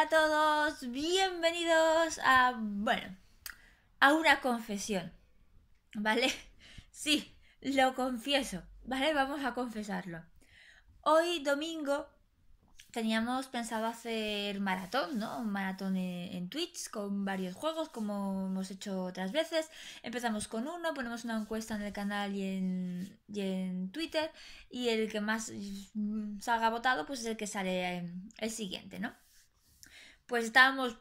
a todos, bienvenidos a, bueno, a una confesión, ¿vale? Sí, lo confieso, ¿vale? Vamos a confesarlo. Hoy domingo teníamos pensado hacer maratón, ¿no? Un maratón en, Twitch con varios juegos, como hemos hecho otras veces. Empezamos con uno, ponemos una encuesta en el canal y en, y en Twitter, y el que más salga votado, pues es el que sale eh, el siguiente, ¿no? pues estábamos,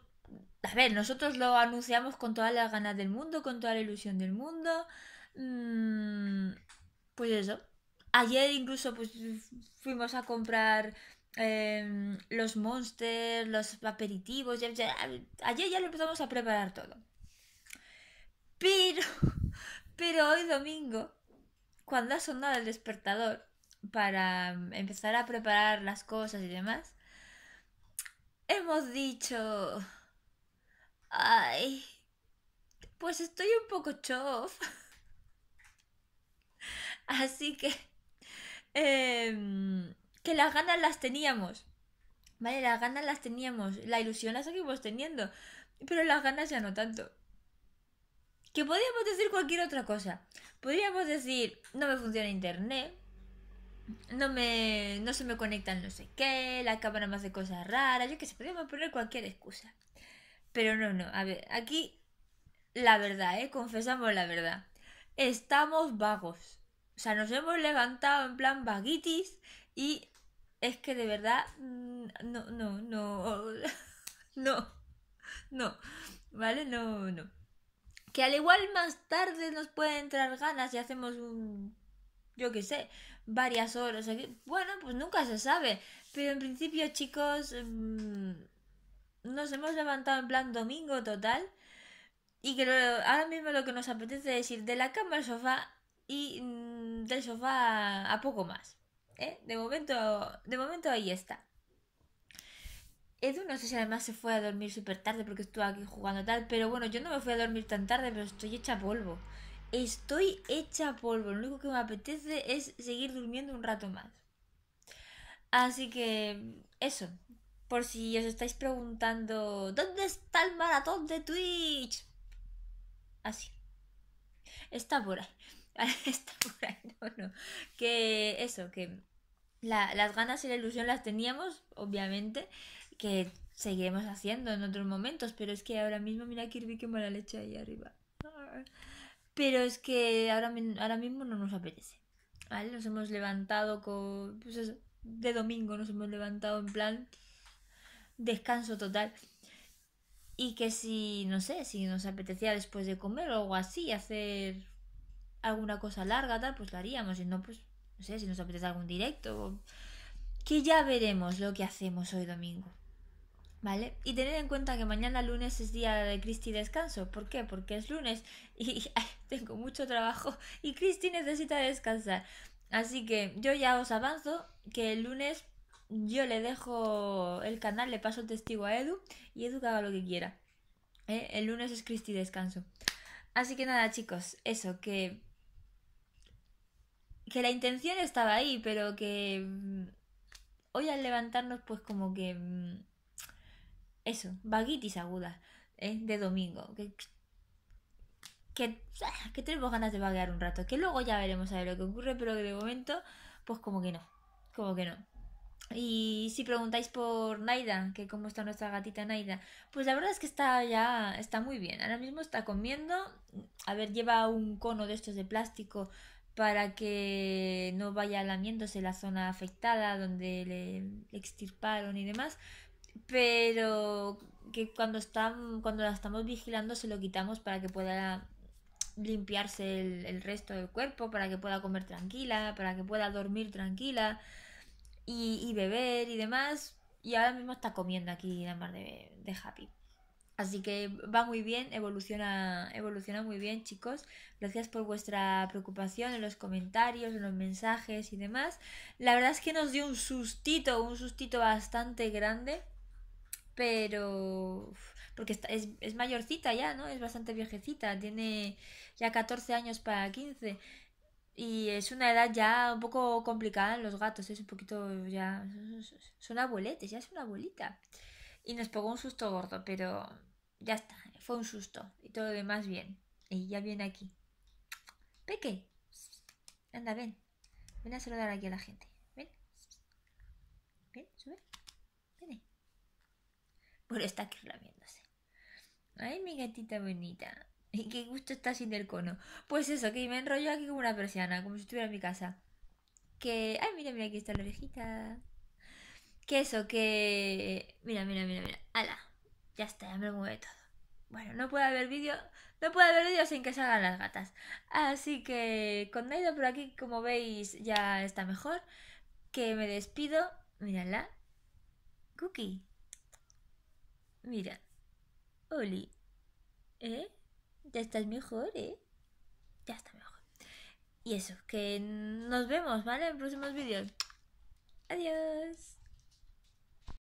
a ver, nosotros lo anunciamos con todas las ganas del mundo, con toda la ilusión del mundo. Mm, pues eso. Ayer incluso pues fuimos a comprar em, los monsters, los aperitivos. ayer ya lo empezamos a preparar todo. Pero, pero hoy domingo, cuando ha sonado el despertador para empezar a preparar las cosas y demás, hemos dicho... Ay, pues estoy un poco chof. Así que... Em, que las ganas las teníamos. Vale, las ganas las teníamos. La ilusión la seguimos teniendo. Pero las ganas ya no tanto. Que podríamos decir cualquier otra cosa. Podríamos decir, no me funciona internet no me no se me conectan no sé qué, la cámara más de cosas raras, yo que sé, podríamos poner cualquier excusa. Pero no, no, a ver, aquí la verdad, ¿eh? Confesamos la verdad. Estamos vagos. O sea, nos hemos levantado en plan vaguitis y es que de verdad mm, no, no, no, no, no, ¿vale? No, no. Que al igual más tarde nos pueden entrar ganas y hacemos un yo qué sé, varias horas. Bueno, pues nunca se sabe. Pero en principio, chicos, mm, nos hemos levantado en plan domingo total. Y que ahora mismo lo que nos apetece es ir de la cama al sofá y mm, del sofá a, poco más. ¿eh? De, momento, de momento ahí está. Edu no sé si además se fue a dormir súper tarde porque estuvo aquí jugando tal, pero bueno, yo no me fui a dormir tan tarde, pero estoy hecha polvo. Estoy hecha polvo, lo único que me apetece es seguir durmiendo un rato más. Así que eso, por si os estáis preguntando, ¿dónde está el maratón de Twitch? Así. Está por ahí. Está por ahí, no, no. Que eso, que las ganas y la ilusión las teníamos, obviamente, que seguiremos haciendo en otros momentos, pero es que ahora mismo mira Kirby que mala leche ahí arriba. Pero es que ahora, ahora mismo no nos apetece. ¿Vale? Nos hemos levantado con. Pues de domingo nos hemos levantado en plan descanso total. Y que si, no sé, si nos apetecía después de comer o algo así, hacer alguna cosa larga, tal, pues lo haríamos. Si no, pues, no sé, si nos apetece algún directo. Que ya veremos lo que hacemos hoy domingo. ¿Vale? Y tened en cuenta que mañana lunes es día de Cristi descanso. ¿Por qué? Porque es lunes y tengo mucho trabajo y Cristi necesita descansar. Así que yo ya os avanzo que el lunes yo le dejo el canal, le paso el testigo a Edu y Edu haga lo que quiera. ¿eh? El lunes es Cristi descanso. Así que nada, chicos, eso, que. Que la intención estaba ahí, pero que. Mm, hoy al levantarnos, pues como que mm, eso, vaguitis aguda ¿eh? de domingo. Que, ah, que, tenemos ganas de vaguear un rato, que luego ya veremos a ver lo que ocurre, pero de momento, pues como que no, como que no. Y si preguntáis por Naida, que cómo está nuestra gatita Naida, pues la verdad es que está ya, está muy bien. Ahora mismo está comiendo, a ver, lleva un cono de estos de plástico para que no vaya lamiéndose la zona afectada donde le extirparon y demás, pero que cuando, están, cuando la estamos vigilando se lo quitamos para que pueda limpiarse el, resto del cuerpo, para que pueda comer tranquila, para que pueda dormir tranquila y, beber y demás. Y ahora mismo está comiendo aquí la mar de, de Happy. Así que va muy bien, evoluciona, evoluciona muy bien, chicos. Gracias por vuestra preocupación en los comentarios, en los mensajes y demás. La verdad es que nos dio un sustito, un sustito bastante grande pero porque es, es, mayorcita ya, ¿no? Es bastante viejecita, tiene ya 14 años para 15 y es una edad ya un poco complicada en los gatos, es un poquito ya son abueletes, ya es una abuelita. Y nos pegó un susto gordo, pero ya está, fue un susto y todo lo demás bien. Y ya viene aquí. Peque, anda, ven. Ven a saludar aquí a la gente. Ven. Ven, sube. Bueno, está aquí ramiéndose. Ay, mi gatita bonita. Y qué gusto está sin el cono. Pues eso, que me enrollo aquí como una persiana, como si estuviera en mi casa. Que. Ay, mira, mira, aquí está la orejita. Que eso, que. Mira, mira, mira, mira. ¡Hala! Ya está, ya me lo mueve todo. Bueno, no puede haber vídeo. No puede haber vídeo sin que salgan las gatas. Así que con Naida por aquí, como veis, ya está mejor. Que me despido. Mírala. Cookie. Mira, Oli, ¿eh? Ya estás mejor, ¿eh? Ya está mejor. Y eso, que nos vemos, ¿vale? En próximos vídeos. Adiós.